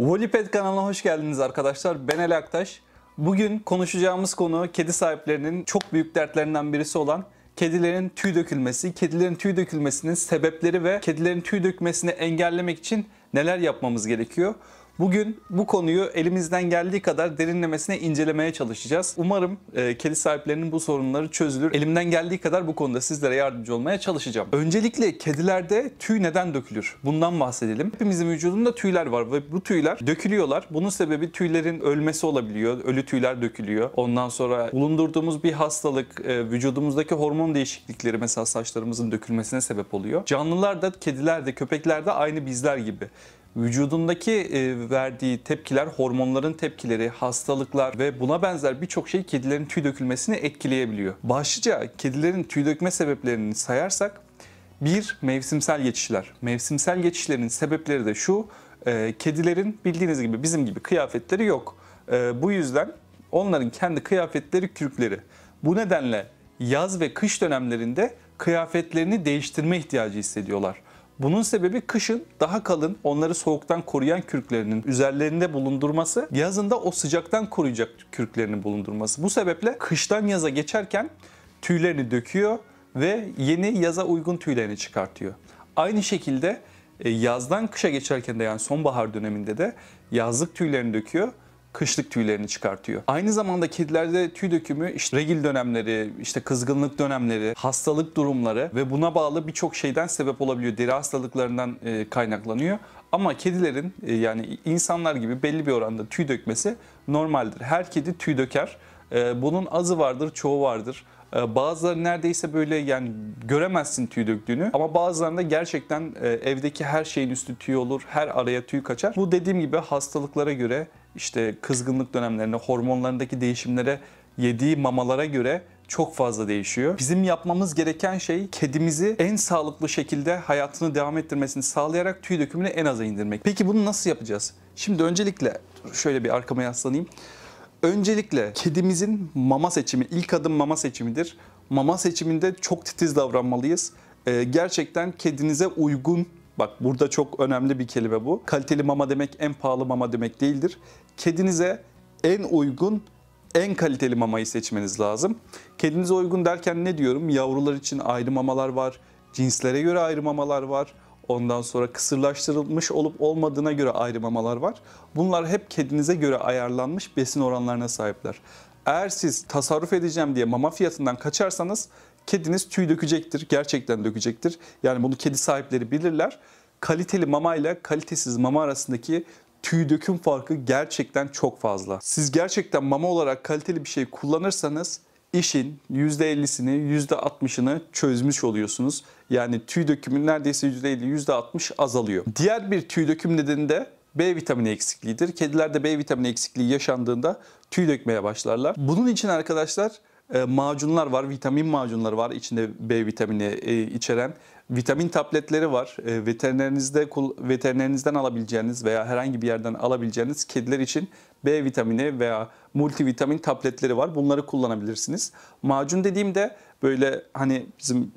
Voliped kanalına hoş geldiniz arkadaşlar. Ben Ali Aktaş. Bugün konuşacağımız konu kedi sahiplerinin çok büyük dertlerinden birisi olan kedilerin tüy dökülmesi, kedilerin tüy dökülmesinin sebepleri ve kedilerin tüy dökmesini engellemek için neler yapmamız gerekiyor? Bugün bu konuyu elimizden geldiği kadar derinlemesine incelemeye çalışacağız. Umarım e, kedi sahiplerinin bu sorunları çözülür. Elimden geldiği kadar bu konuda sizlere yardımcı olmaya çalışacağım. Öncelikle kedilerde tüy neden dökülür? Bundan bahsedelim. Hepimizin vücudunda tüyler var ve bu tüyler dökülüyorlar. Bunun sebebi tüylerin ölmesi olabiliyor. Ölü tüyler dökülüyor. Ondan sonra bulundurduğumuz bir hastalık, e, vücudumuzdaki hormon değişiklikleri mesela saçlarımızın dökülmesine sebep oluyor. Canlılar da, kediler de, köpekler de aynı bizler gibi vücudundaki e, verdiği tepkiler, hormonların tepkileri, hastalıklar ve buna benzer birçok şey kedilerin tüy dökülmesini etkileyebiliyor. Başlıca kedilerin tüy dökme sebeplerini sayarsak bir mevsimsel geçişler. Mevsimsel geçişlerin sebepleri de şu. E, kedilerin bildiğiniz gibi bizim gibi kıyafetleri yok. E, bu yüzden onların kendi kıyafetleri kürkleri. Bu nedenle yaz ve kış dönemlerinde kıyafetlerini değiştirme ihtiyacı hissediyorlar. Bunun sebebi kışın daha kalın onları soğuktan koruyan kürklerinin üzerlerinde bulundurması, yazında o sıcaktan koruyacak kürklerini bulundurması. Bu sebeple kıştan yaza geçerken tüylerini döküyor ve yeni yaza uygun tüylerini çıkartıyor. Aynı şekilde e, yazdan kışa geçerken de yani sonbahar döneminde de yazlık tüylerini döküyor kışlık tüylerini çıkartıyor. Aynı zamanda kedilerde tüy dökümü işte regil dönemleri, işte kızgınlık dönemleri, hastalık durumları ve buna bağlı birçok şeyden sebep olabiliyor. Deri hastalıklarından e, kaynaklanıyor. Ama kedilerin e, yani insanlar gibi belli bir oranda tüy dökmesi normaldir. Her kedi tüy döker. E, bunun azı vardır, çoğu vardır. Bazıları neredeyse böyle yani göremezsin tüy döktüğünü ama bazılarında gerçekten evdeki her şeyin üstü tüy olur, her araya tüy kaçar. Bu dediğim gibi hastalıklara göre işte kızgınlık dönemlerine, hormonlarındaki değişimlere, yediği mamalara göre çok fazla değişiyor. Bizim yapmamız gereken şey kedimizi en sağlıklı şekilde hayatını devam ettirmesini sağlayarak tüy dökümünü en aza indirmek. Peki bunu nasıl yapacağız? Şimdi öncelikle şöyle bir arkama yaslanayım. Öncelikle kedimizin mama seçimi, ilk adım mama seçimidir. Mama seçiminde çok titiz davranmalıyız. Ee, gerçekten kedinize uygun Bak burada çok önemli bir kelime bu. Kaliteli mama demek en pahalı mama demek değildir. Kedinize en uygun, en kaliteli mamayı seçmeniz lazım. Kedinize uygun derken ne diyorum? Yavrular için ayrı mamalar var, cinslere göre ayrı mamalar var. Ondan sonra kısırlaştırılmış olup olmadığına göre ayrı mamalar var. Bunlar hep kedinize göre ayarlanmış besin oranlarına sahipler. Eğer siz tasarruf edeceğim diye mama fiyatından kaçarsanız Kediniz tüy dökecektir. Gerçekten dökecektir. Yani bunu kedi sahipleri bilirler. Kaliteli mama ile kalitesiz mama arasındaki tüy döküm farkı gerçekten çok fazla. Siz gerçekten mama olarak kaliteli bir şey kullanırsanız işin %50'sini, %60'ını çözmüş oluyorsunuz. Yani tüy dökümün neredeyse %50, %60 azalıyor. Diğer bir tüy döküm nedeni de B vitamini eksikliğidir. Kedilerde B vitamini eksikliği yaşandığında tüy dökmeye başlarlar. Bunun için arkadaşlar e, macunlar var, vitamin macunları var içinde B vitamini e, içeren. Vitamin tabletleri var. E, veterinerinizde veterinerinizden alabileceğiniz veya herhangi bir yerden alabileceğiniz kediler için B vitamini veya multivitamin tabletleri var. Bunları kullanabilirsiniz. Macun dediğimde böyle hani bizim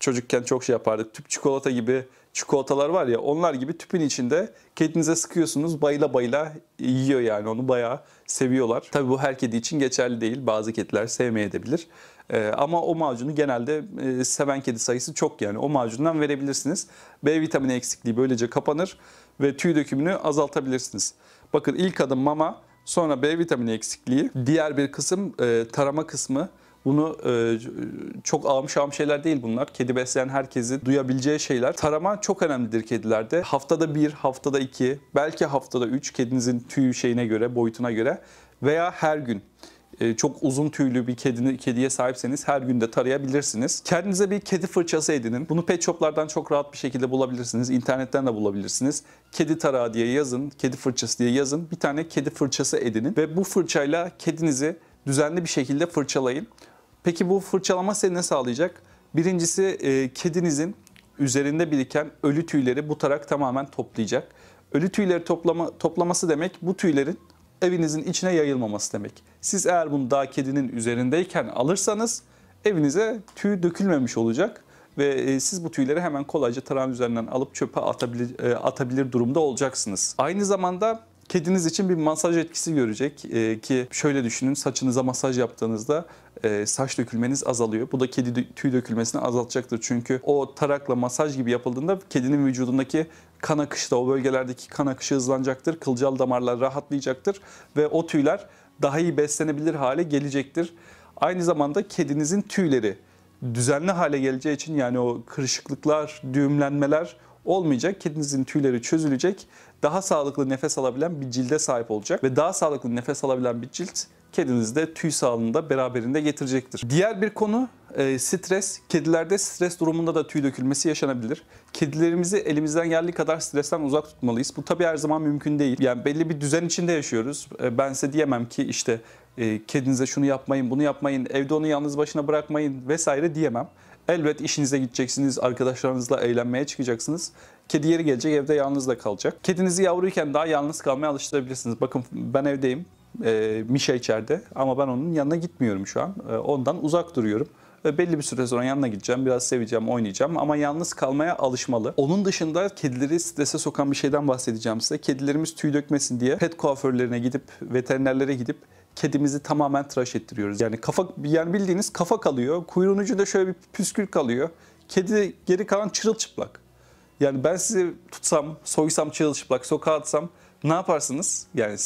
çocukken çok şey yapardık. Tüp çikolata gibi çikolatalar var ya onlar gibi tüpün içinde kedinize sıkıyorsunuz bayıla bayıla yiyor yani onu bayağı seviyorlar. Tabi bu her kedi için geçerli değil bazı kediler sevmeyebilir. Ee, ama o macunu genelde e, seven kedi sayısı çok yani o macundan verebilirsiniz. B vitamini eksikliği böylece kapanır ve tüy dökümünü azaltabilirsiniz. Bakın ilk adım mama sonra B vitamini eksikliği diğer bir kısım e, tarama kısmı. Bunu e, çok ağım şağım şeyler değil bunlar. Kedi besleyen herkesi duyabileceği şeyler. Tarama çok önemlidir kedilerde. Haftada bir, haftada iki, belki haftada üç kedinizin tüyü şeyine göre, boyutuna göre veya her gün e, çok uzun tüylü bir kedini, kediye sahipseniz her gün de tarayabilirsiniz. Kendinize bir kedi fırçası edinin. Bunu pet shoplardan çok rahat bir şekilde bulabilirsiniz. İnternetten de bulabilirsiniz. Kedi tarağı diye yazın, kedi fırçası diye yazın. Bir tane kedi fırçası edinin ve bu fırçayla kedinizi düzenli bir şekilde fırçalayın. Peki bu fırçalama size ne sağlayacak? Birincisi e, kedinizin üzerinde biriken ölü tüyleri butarak tamamen toplayacak. Ölü tüyleri toplama, toplaması demek bu tüylerin evinizin içine yayılmaması demek. Siz eğer bunu daha kedinin üzerindeyken alırsanız evinize tüy dökülmemiş olacak ve e, siz bu tüyleri hemen kolayca taran üzerinden alıp çöpe atabilir, e, atabilir durumda olacaksınız. Aynı zamanda kediniz için bir masaj etkisi görecek e, ki şöyle düşünün saçınıza masaj yaptığınızda e, saç dökülmeniz azalıyor. Bu da kedi tüy dökülmesini azaltacaktır. Çünkü o tarakla masaj gibi yapıldığında kedinin vücudundaki kan akışı da o bölgelerdeki kan akışı hızlanacaktır. Kılcal damarlar rahatlayacaktır ve o tüyler daha iyi beslenebilir hale gelecektir. Aynı zamanda kedinizin tüyleri düzenli hale geleceği için yani o kırışıklıklar, düğümlenmeler olmayacak. Kedinizin tüyleri çözülecek. Daha sağlıklı nefes alabilen bir cilde sahip olacak ve daha sağlıklı nefes alabilen bir cilt kedinizde tüy sağlığını da beraberinde getirecektir. Diğer bir konu e, stres. Kedilerde stres durumunda da tüy dökülmesi yaşanabilir. Kedilerimizi elimizden geldiği kadar stresten uzak tutmalıyız. Bu tabii her zaman mümkün değil. Yani belli bir düzen içinde yaşıyoruz. E, ben size diyemem ki işte e, kedinize şunu yapmayın, bunu yapmayın, evde onu yalnız başına bırakmayın vesaire diyemem. Elbet işinize gideceksiniz, arkadaşlarınızla eğlenmeye çıkacaksınız. Kedi yeri gelecek, evde yalnız da kalacak. Kedinizi yavruyken daha yalnız kalmaya alıştırabilirsiniz. Bakın ben evdeyim, e, Mişa şey içeride ama ben onun yanına gitmiyorum şu an. E, ondan uzak duruyorum e, belli bir süre sonra yanına gideceğim, biraz seveceğim, oynayacağım ama yalnız kalmaya alışmalı. Onun dışında kedileri strese sokan bir şeyden bahsedeceğim size. Kedilerimiz tüy dökmesin diye pet kuaförlerine gidip, veterinerlere gidip kedimizi tamamen tıraş ettiriyoruz. Yani kafa yani bildiğiniz kafa kalıyor. Kuyruğun ucunda şöyle bir püskül kalıyor. Kedi geri kalan çırılçıplak. Yani ben sizi tutsam, soysam çırılçıplak, sokağa atsam ne yaparsınız? Yani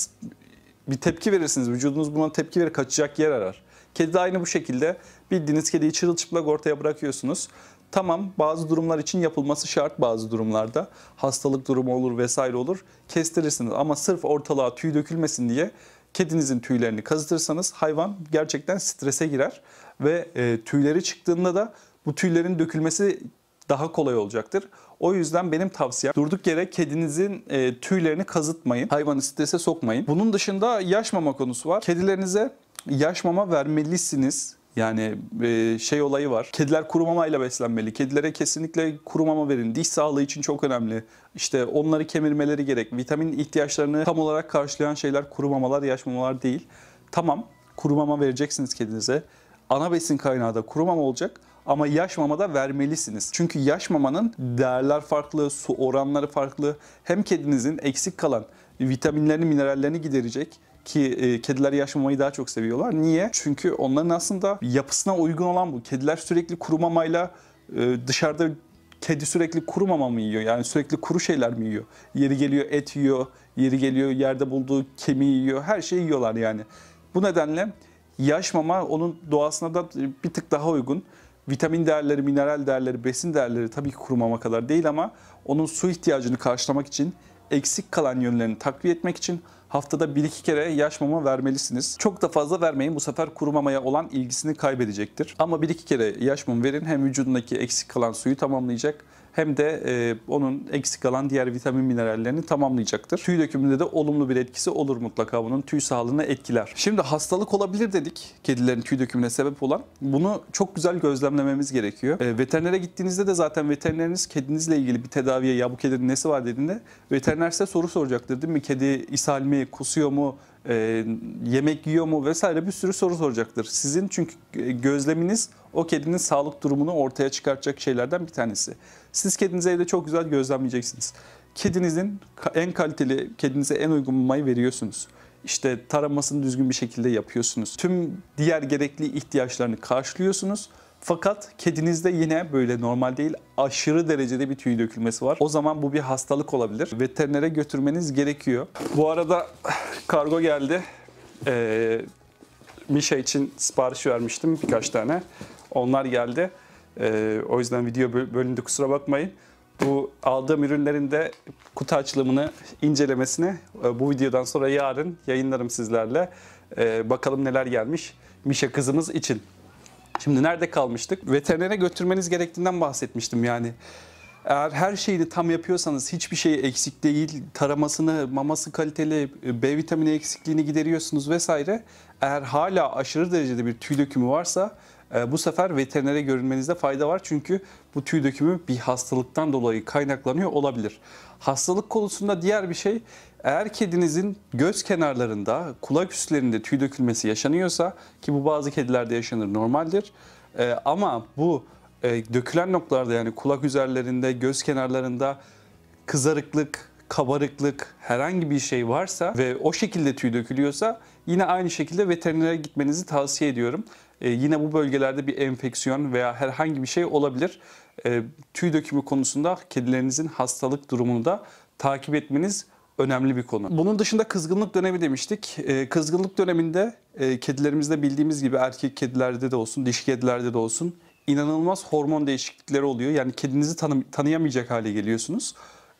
bir tepki verirsiniz. Vücudunuz buna tepki verir, kaçacak yer arar. Kedi de aynı bu şekilde bildiğiniz kediyi çırılçıplak ortaya bırakıyorsunuz. Tamam bazı durumlar için yapılması şart bazı durumlarda. Hastalık durumu olur vesaire olur. Kestirirsiniz ama sırf ortalığa tüy dökülmesin diye kedinizin tüylerini kazıtırsanız hayvan gerçekten strese girer ve e, tüyleri çıktığında da bu tüylerin dökülmesi daha kolay olacaktır. O yüzden benim tavsiyem durduk yere kedinizin e, tüylerini kazıtmayın. Hayvanı strese sokmayın. Bunun dışında yaş mama konusu var. Kedilerinize yaş mama vermelisiniz. Yani e, şey olayı var. Kediler kuru mamayla beslenmeli. Kedilere kesinlikle kuru mama verin. Diş sağlığı için çok önemli. İşte onları kemirmeleri gerek. Vitamin ihtiyaçlarını tam olarak karşılayan şeyler kuru mamalar, yaş mamalar değil. Tamam kuru mama vereceksiniz kedinize. Ana besin kaynağı da kuru mama olacak. Ama yaş da vermelisiniz. Çünkü yaş mamanın değerler farklı, su oranları farklı. Hem kedinizin eksik kalan vitaminlerini, minerallerini giderecek ki e, kediler yaşamayı daha çok seviyorlar. Niye? Çünkü onların aslında yapısına uygun olan bu. Kediler sürekli kurumamayla e, dışarıda kedi sürekli kuru mama mı yiyor? Yani sürekli kuru şeyler mi yiyor? Yeri geliyor et yiyor, yeri geliyor yerde bulduğu kemiği yiyor. Her şeyi yiyorlar yani. Bu nedenle yaş mama onun doğasına da bir tık daha uygun. Vitamin değerleri, mineral değerleri, besin değerleri tabii ki kuru mama kadar değil ama onun su ihtiyacını karşılamak için, eksik kalan yönlerini takviye etmek için Haftada 1-2 kere yaş mama vermelisiniz. Çok da fazla vermeyin bu sefer kuru mamaya olan ilgisini kaybedecektir. Ama 1-2 kere yaş mama verin hem vücudundaki eksik kalan suyu tamamlayacak hem de e, onun eksik kalan diğer vitamin minerallerini tamamlayacaktır. Tüy dökümünde de olumlu bir etkisi olur mutlaka bunun tüy sağlığına etkiler. Şimdi hastalık olabilir dedik kedilerin tüy dökümüne sebep olan. Bunu çok güzel gözlemlememiz gerekiyor. E, veterinere gittiğinizde de zaten veterineriniz kedinizle ilgili bir tedaviye ya bu kedinin nesi var dediğinde veteriner size soru soracaktır değil mi? Kedi ishal mi, kusuyor mu, e, yemek yiyor mu vesaire bir sürü soru soracaktır. Sizin çünkü gözleminiz o kedinin sağlık durumunu ortaya çıkartacak şeylerden bir tanesi. Siz kedinizi evde çok güzel gözlemleyeceksiniz. Kedinizin en kaliteli, kedinize en uygun mamayı veriyorsunuz. İşte taramasını düzgün bir şekilde yapıyorsunuz. Tüm diğer gerekli ihtiyaçlarını karşılıyorsunuz. Fakat kedinizde yine böyle normal değil aşırı derecede bir tüy dökülmesi var. O zaman bu bir hastalık olabilir. Veterinere götürmeniz gerekiyor. Bu arada kargo geldi. Ee, Mişa şey için sipariş vermiştim birkaç tane. Onlar geldi. Ee, o yüzden video bölündü kusura bakmayın. Bu aldığım ürünlerin de kutu açılımını incelemesini e, bu videodan sonra yarın yayınlarım sizlerle. Ee, bakalım neler gelmiş Mişa kızımız için. Şimdi nerede kalmıştık? Veterinere götürmeniz gerektiğinden bahsetmiştim yani. Eğer her şeyini tam yapıyorsanız hiçbir şey eksik değil, taramasını, maması kaliteli, e, B vitamini eksikliğini gideriyorsunuz vesaire. Eğer hala aşırı derecede bir tüy dökümü varsa e, bu sefer veterinere görünmenizde fayda var. Çünkü bu tüy dökümü bir hastalıktan dolayı kaynaklanıyor olabilir. Hastalık konusunda diğer bir şey eğer kedinizin göz kenarlarında, kulak üstlerinde tüy dökülmesi yaşanıyorsa ki bu bazı kedilerde yaşanır normaldir. E, ama bu e, dökülen noktalarda yani kulak üzerlerinde, göz kenarlarında kızarıklık, kabarıklık, herhangi bir şey varsa ve o şekilde tüy dökülüyorsa yine aynı şekilde veterinere gitmenizi tavsiye ediyorum. E, yine bu bölgelerde bir enfeksiyon veya herhangi bir şey olabilir. E, tüy dökümü konusunda kedilerinizin hastalık durumunu da takip etmeniz önemli bir konu. Bunun dışında kızgınlık dönemi demiştik. E, kızgınlık döneminde e, kedilerimizde bildiğimiz gibi erkek kedilerde de olsun, dişi kedilerde de olsun inanılmaz hormon değişiklikleri oluyor. Yani kedinizi tanı tanıyamayacak hale geliyorsunuz.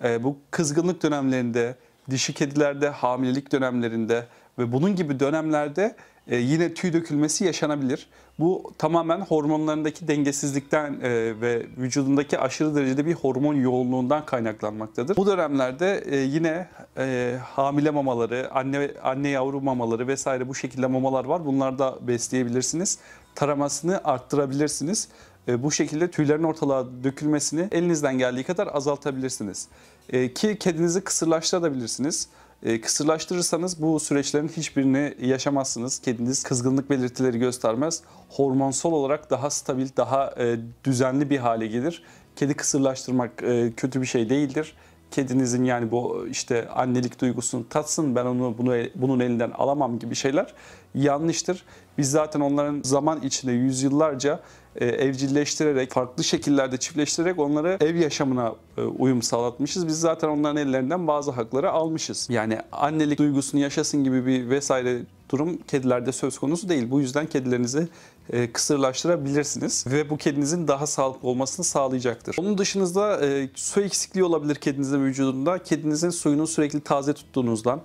E, bu kızgınlık dönemlerinde, dişi kedilerde, hamilelik dönemlerinde ve bunun gibi dönemlerde e, yine tüy dökülmesi yaşanabilir. Bu tamamen hormonlarındaki dengesizlikten e, ve vücudundaki aşırı derecede bir hormon yoğunluğundan kaynaklanmaktadır. Bu dönemlerde e, yine e, hamile mamaları, anne anne yavru mamaları vesaire bu şekilde mamalar var. Bunlar da besleyebilirsiniz. Taramasını arttırabilirsiniz. E, bu şekilde tüylerin ortalığa dökülmesini elinizden geldiği kadar azaltabilirsiniz. E, ki kedinizi kısırlaştırabilirsiniz. Ee, kısırlaştırırsanız bu süreçlerin hiçbirini yaşamazsınız. Kediniz kızgınlık belirtileri göstermez. Hormonsal olarak daha stabil, daha e, düzenli bir hale gelir. Kedi kısırlaştırmak e, kötü bir şey değildir. Kedinizin yani bu işte annelik duygusunu tatsın ben onu bunu bunun elinden alamam gibi şeyler yanlıştır. Biz zaten onların zaman içinde yüzyıllarca e, evcilleştirerek, farklı şekillerde çiftleştirerek onları ev yaşamına e, uyum sağlatmışız. Biz zaten onların ellerinden bazı hakları almışız. Yani annelik duygusunu yaşasın gibi bir vesaire durum kedilerde söz konusu değil. Bu yüzden kedilerinizi e, kısırlaştırabilirsiniz ve bu kedinizin daha sağlıklı olmasını sağlayacaktır. Onun dışınızda su eksikliği olabilir kedinizin vücudunda. Kedinizin suyunu sürekli taze tuttuğunuzdan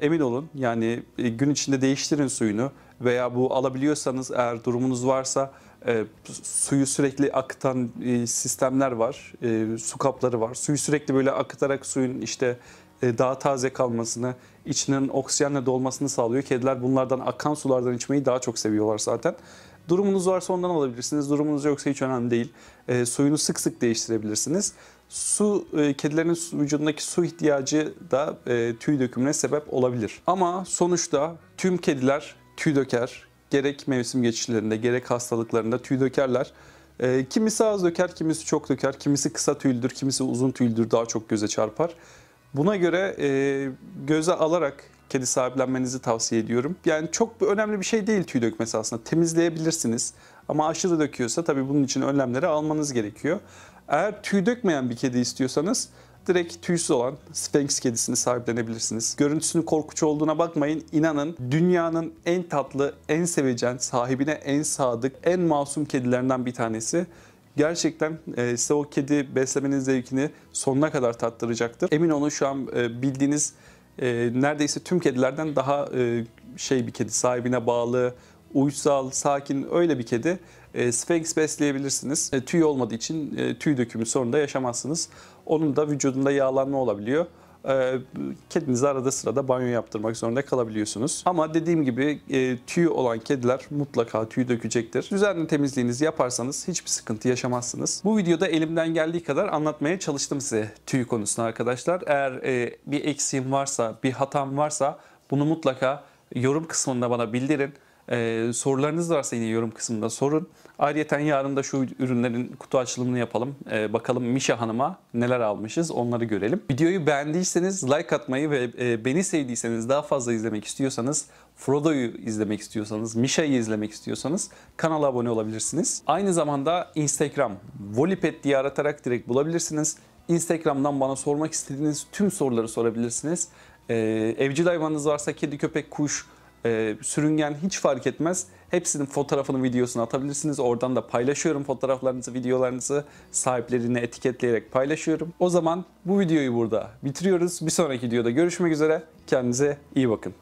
emin olun. Yani gün içinde değiştirin suyunu veya bu alabiliyorsanız eğer durumunuz varsa e, suyu sürekli akıtan e, sistemler var, e, su kapları var. Suyu sürekli böyle akıtarak suyun işte e, daha taze kalmasını, içinin oksijenle dolmasını sağlıyor. Kediler bunlardan akan sulardan içmeyi daha çok seviyorlar zaten. Durumunuz varsa ondan alabilirsiniz. Durumunuz yoksa hiç önemli değil. E, suyunu sık sık değiştirebilirsiniz. Su, e, kedilerin vücudundaki su ihtiyacı da e, tüy dökümüne sebep olabilir. Ama sonuçta tüm kediler tüy döker, gerek mevsim geçişlerinde gerek hastalıklarında tüy dökerler. E, kimisi az döker, kimisi çok döker, kimisi kısa tüylüdür, kimisi uzun tüylüdür daha çok göze çarpar. Buna göre e, göze alarak kedi sahiplenmenizi tavsiye ediyorum. Yani çok önemli bir şey değil tüy dökmesi aslında. Temizleyebilirsiniz ama aşırı döküyorsa tabii bunun için önlemleri almanız gerekiyor. Eğer tüy dökmeyen bir kedi istiyorsanız direkt tüysüz olan Sphinx kedisini sahiplenebilirsiniz. Görüntüsünün korkunç olduğuna bakmayın. İnanın dünyanın en tatlı, en sevecen, sahibine en sadık, en masum kedilerinden bir tanesi gerçekten e, size o kedi beslemenin zevkini sonuna kadar tattıracaktır. Emin olun şu an e, bildiğiniz e, neredeyse tüm kedilerden daha e, şey bir kedi, sahibine bağlı, uysal, sakin öyle bir kedi. E, Sphinx besleyebilirsiniz. E, tüy olmadığı için e, tüy dökümü sorunda yaşamazsınız. Onun da vücudunda yağlanma olabiliyor. Ee, Kedinize arada sırada banyo yaptırmak zorunda kalabiliyorsunuz. Ama dediğim gibi e, tüy olan kediler mutlaka tüy dökecektir. Düzenli temizliğinizi yaparsanız hiçbir sıkıntı yaşamazsınız. Bu videoda elimden geldiği kadar anlatmaya çalıştım size tüy konusunu arkadaşlar. Eğer e, bir eksiğim varsa, bir hatam varsa bunu mutlaka yorum kısmında bana bildirin. Ee, sorularınız varsa yine yorum kısmında sorun. Ayrıca yarın da şu ürünlerin kutu açılımını yapalım. Ee, bakalım Mişa Hanım'a neler almışız onları görelim. Videoyu beğendiyseniz like atmayı ve e, beni sevdiyseniz daha fazla izlemek istiyorsanız Frodo'yu izlemek istiyorsanız, Misha'yı izlemek istiyorsanız kanala abone olabilirsiniz. Aynı zamanda Instagram, Volipet diye aratarak direkt bulabilirsiniz. Instagram'dan bana sormak istediğiniz tüm soruları sorabilirsiniz. Ee, evcil hayvanınız varsa kedi, köpek, kuş, e, sürüngen hiç fark etmez. Hepsinin fotoğrafını, videosunu atabilirsiniz. Oradan da paylaşıyorum fotoğraflarınızı, videolarınızı sahiplerini etiketleyerek paylaşıyorum. O zaman bu videoyu burada bitiriyoruz. Bir sonraki videoda görüşmek üzere. Kendinize iyi bakın.